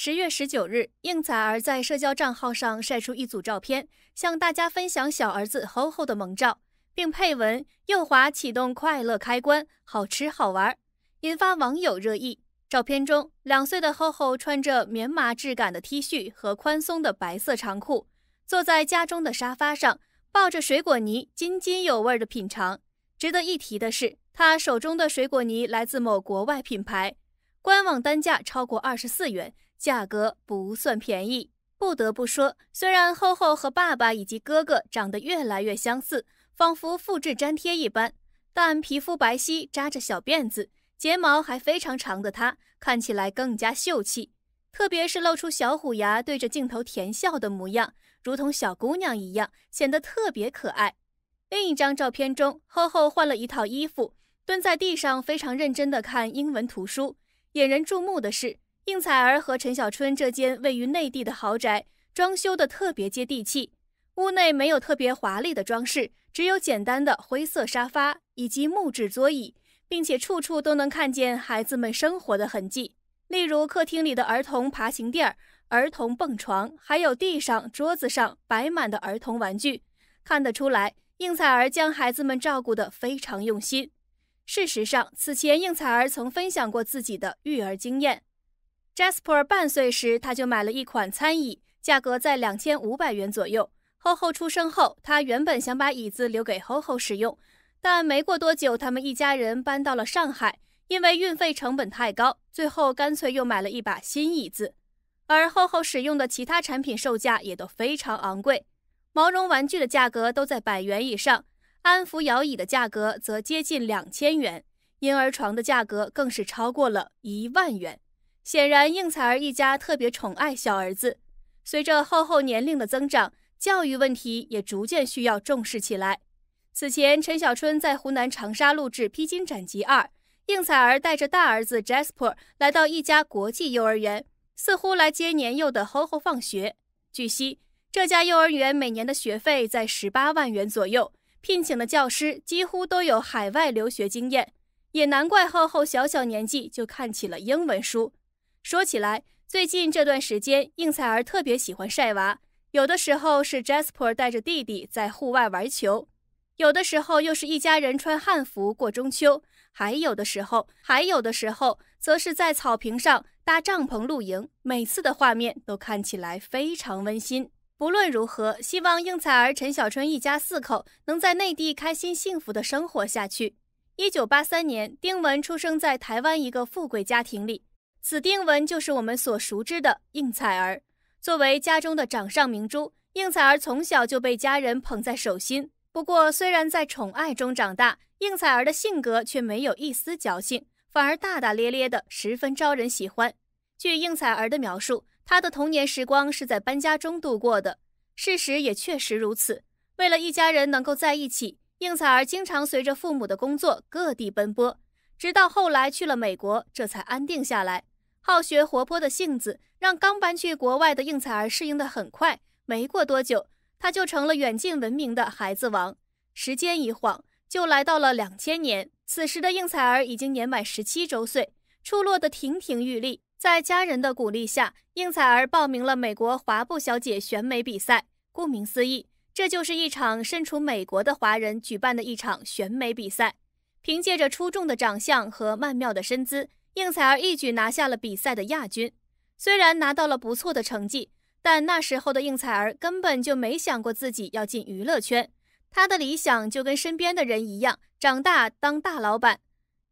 十月十九日，应采儿在社交账号上晒出一组照片，向大家分享小儿子吼吼的萌照，并配文：“右滑启动快乐开关，好吃好玩。”引发网友热议。照片中，两岁的厚厚穿着棉麻质感的 T 恤和宽松的白色长裤，坐在家中的沙发上，抱着水果泥津津有味地品尝。值得一提的是，他手中的水果泥来自某国外品牌，官网单价超过二十四元。价格不算便宜，不得不说，虽然厚厚和爸爸以及哥哥长得越来越相似，仿佛复制粘贴一般，但皮肤白皙，扎着小辫子，睫毛还非常长的他，看起来更加秀气。特别是露出小虎牙对着镜头甜笑的模样，如同小姑娘一样，显得特别可爱。另一张照片中，厚厚换了一套衣服，蹲在地上非常认真地看英文图书。引人注目的是。应采儿和陈小春这间位于内地的豪宅装修的特别接地气，屋内没有特别华丽的装饰，只有简单的灰色沙发以及木质桌椅，并且处处都能看见孩子们生活的痕迹，例如客厅里的儿童爬行垫、儿童蹦床，还有地上、桌子上摆满的儿童玩具。看得出来，应采儿将孩子们照顾得非常用心。事实上，此前应采儿曾分享过自己的育儿经验。Jasper 半岁时，他就买了一款餐椅，价格在两千五百元左右。HoHo 出生后，他原本想把椅子留给 HoHo 使用，但没过多久，他们一家人搬到了上海，因为运费成本太高，最后干脆又买了一把新椅子。而 HoHo 使用的其他产品售价也都非常昂贵，毛绒玩具的价格都在百元以上，安抚摇椅的价格则接近两千元，婴儿床的价格更是超过了一万元。显然，应采儿一家特别宠爱小儿子。随着厚厚年龄的增长，教育问题也逐渐需要重视起来。此前，陈小春在湖南长沙录制《披荆斩棘二》，应采儿带着大儿子 Jasper 来到一家国际幼儿园，似乎来接年幼的厚厚放学。据悉，这家幼儿园每年的学费在十八万元左右，聘请的教师几乎都有海外留学经验，也难怪厚厚小小年纪就看起了英文书。说起来，最近这段时间，应采儿特别喜欢晒娃。有的时候是 Jasper 带着弟弟在户外玩球，有的时候又是一家人穿汉服过中秋，还有的时候，还有的时候，则是在草坪上搭帐篷露营。每次的画面都看起来非常温馨。不论如何，希望应采儿、陈小春一家四口能在内地开心幸福的生活下去。一九八三年，丁文出生在台湾一个富贵家庭里。此丁文就是我们所熟知的应采儿。作为家中的掌上明珠，应采儿从小就被家人捧在手心。不过，虽然在宠爱中长大，应采儿的性格却没有一丝侥幸，反而大大咧咧的，十分招人喜欢。据应采儿的描述，她的童年时光是在搬家中度过的。事实也确实如此。为了一家人能够在一起，应采儿经常随着父母的工作各地奔波，直到后来去了美国，这才安定下来。好学活泼的性子，让刚搬去国外的应采儿适应的很快。没过多久，他就成了远近闻名的孩子王。时间一晃就来到了两千年，此时的应采儿已经年满十七周岁，出落的亭亭玉立。在家人的鼓励下，应采儿报名了美国华埠小姐选美比赛。顾名思义，这就是一场身处美国的华人举办的一场选美比赛。凭借着出众的长相和曼妙的身姿。应采儿一举拿下了比赛的亚军，虽然拿到了不错的成绩，但那时候的应采儿根本就没想过自己要进娱乐圈，她的理想就跟身边的人一样，长大当大老板。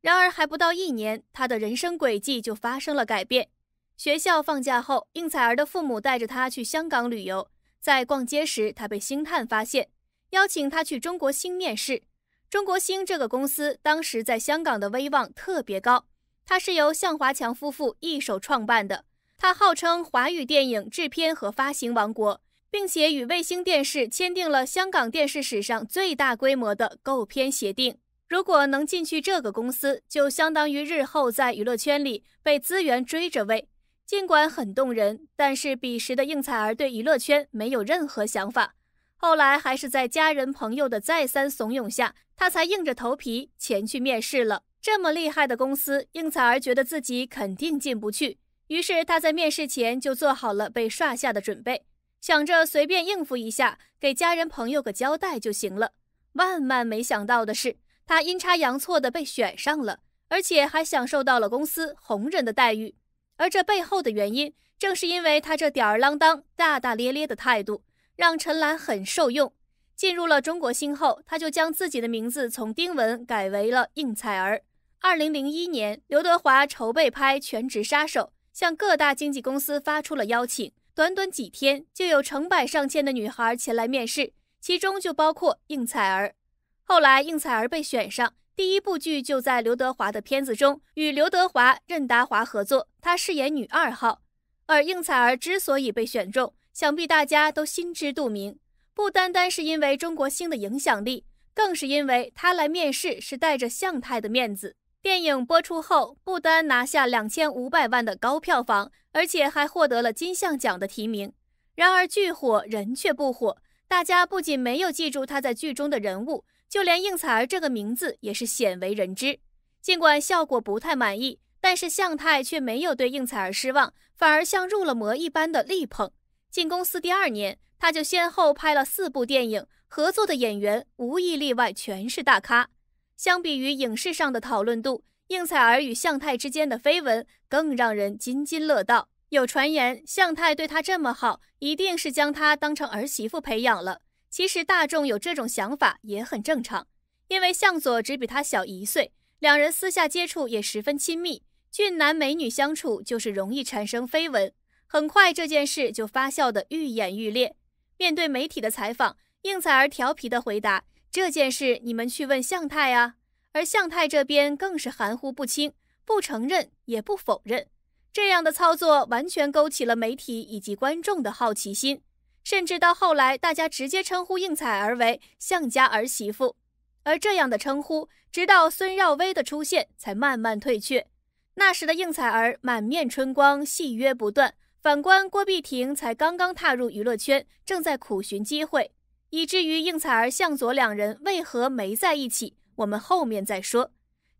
然而还不到一年，她的人生轨迹就发生了改变。学校放假后，应采儿的父母带着她去香港旅游，在逛街时，她被星探发现，邀请她去中国星面试。中国星这个公司当时在香港的威望特别高。它是由向华强夫妇一手创办的，它号称华语电影制片和发行王国，并且与卫星电视签订了香港电视史上最大规模的购片协定。如果能进去这个公司，就相当于日后在娱乐圈里被资源追着喂。尽管很动人，但是彼时的应采儿对娱乐圈没有任何想法。后来还是在家人朋友的再三怂恿下，她才硬着头皮前去面试了。这么厉害的公司，应采儿觉得自己肯定进不去，于是他在面试前就做好了被刷下的准备，想着随便应付一下，给家人朋友个交代就行了。万万没想到的是，他阴差阳错的被选上了，而且还享受到了公司红人的待遇。而这背后的原因，正是因为他这吊儿郎当、大大咧咧的态度，让陈岚很受用。进入了中国星后，他就将自己的名字从丁文改为了应采儿。二零零一年，刘德华筹备拍《全职杀手》，向各大经纪公司发出了邀请。短短几天，就有成百上千的女孩前来面试，其中就包括应采儿。后来，应采儿被选上，第一部剧就在刘德华的片子中与刘德华、任达华合作，她饰演女二号。而应采儿之所以被选中，想必大家都心知肚明，不单单是因为中国星的影响力，更是因为她来面试是带着向太的面子。电影播出后，不单拿下两千五百万的高票房，而且还获得了金像奖的提名。然而，剧火人却不火，大家不仅没有记住他在剧中的人物，就连应采儿这个名字也是鲜为人知。尽管效果不太满意，但是向太却没有对应采儿失望，反而像入了魔一般的力捧。进公司第二年，他就先后拍了四部电影，合作的演员无一例外全是大咖。相比于影视上的讨论度，应采儿与向太之间的绯闻更让人津津乐道。有传言，向太对她这么好，一定是将她当成儿媳妇培养了。其实大众有这种想法也很正常，因为向佐只比她小一岁，两人私下接触也十分亲密。俊男美女相处就是容易产生绯闻，很快这件事就发酵得愈演愈烈。面对媒体的采访，应采儿调皮的回答。这件事你们去问向太啊，而向太这边更是含糊不清，不承认也不否认。这样的操作完全勾起了媒体以及观众的好奇心，甚至到后来，大家直接称呼应采儿为向家儿媳妇。而这样的称呼，直到孙耀威的出现才慢慢退却。那时的应采儿满面春光，戏约不断；反观郭碧婷，才刚刚踏入娱乐圈，正在苦寻机会。以至于应采儿向佐两人为何没在一起，我们后面再说。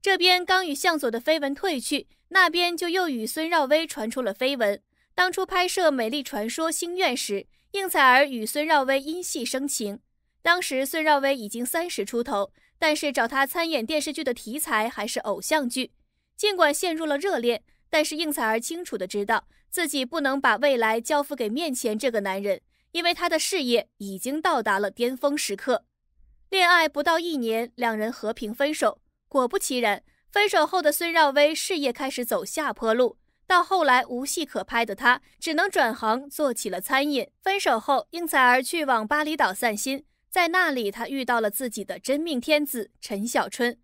这边刚与向佐的绯闻褪去，那边就又与孙绕威传出了绯闻。当初拍摄《美丽传说》星愿时，应采儿与孙绕威因戏生情。当时孙绕威已经三十出头，但是找他参演电视剧的题材还是偶像剧。尽管陷入了热恋，但是应采儿清楚的知道自己不能把未来交付给面前这个男人。因为他的事业已经到达了巅峰时刻，恋爱不到一年，两人和平分手。果不其然，分手后的孙耀威事业开始走下坡路，到后来无戏可拍的他，只能转行做起了餐饮。分手后，应采儿去往巴厘岛散心，在那里，他遇到了自己的真命天子陈小春。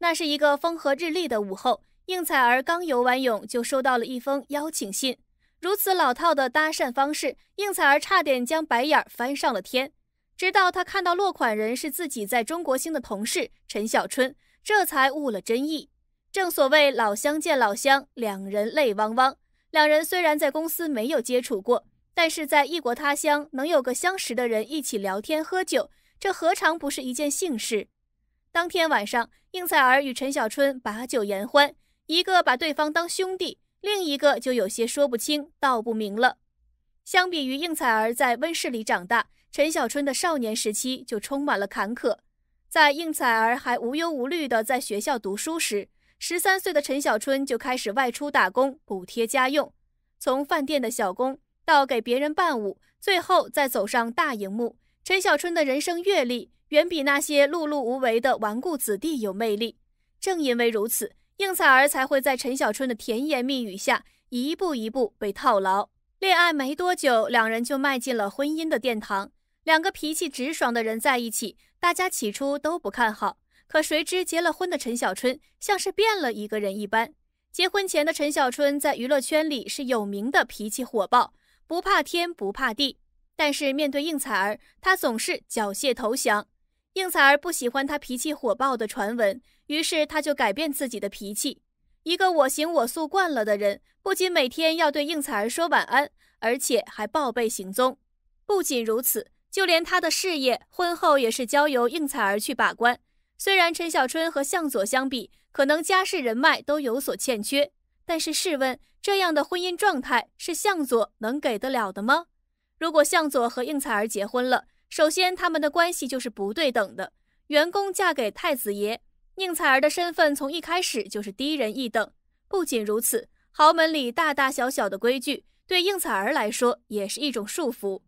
那是一个风和日丽的午后，应采儿刚游完泳，就收到了一封邀请信。如此老套的搭讪方式，应采儿差点将白眼翻上了天。直到她看到落款人是自己在中国星的同事陈小春，这才悟了真意。正所谓老乡见老乡，两人泪汪汪。两人虽然在公司没有接触过，但是在异国他乡能有个相识的人一起聊天喝酒，这何尝不是一件幸事？当天晚上，应采儿与陈小春把酒言欢，一个把对方当兄弟。另一个就有些说不清道不明了。相比于应采儿在温室里长大，陈小春的少年时期就充满了坎坷。在应采儿还无忧无虑的在学校读书时，十三岁的陈小春就开始外出打工补贴家用，从饭店的小工到给别人伴舞，最后再走上大荧幕。陈小春的人生阅历远比那些碌碌无为的纨绔子弟有魅力。正因为如此。应采儿才会在陈小春的甜言蜜语下，一步一步被套牢。恋爱没多久，两人就迈进了婚姻的殿堂。两个脾气直爽的人在一起，大家起初都不看好。可谁知结了婚的陈小春，像是变了一个人一般。结婚前的陈小春在娱乐圈里是有名的脾气火爆，不怕天不怕地。但是面对应采儿，他总是缴械投降。应采儿不喜欢他脾气火爆的传闻，于是他就改变自己的脾气。一个我行我素惯了的人，不仅每天要对应采儿说晚安，而且还报备行踪。不仅如此，就连他的事业，婚后也是交由应采儿去把关。虽然陈小春和向佐相比，可能家世人脉都有所欠缺，但是试问，这样的婚姻状态是向佐能给得了的吗？如果向佐和应采儿结婚了，首先，他们的关系就是不对等的。员工嫁给太子爷，宁采儿的身份从一开始就是低人一等。不仅如此，豪门里大大小小的规矩，对宁采儿来说也是一种束缚。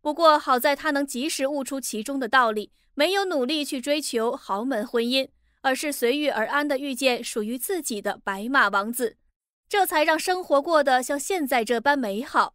不过好在她能及时悟出其中的道理，没有努力去追求豪门婚姻，而是随遇而安地遇见属于自己的白马王子，这才让生活过得像现在这般美好。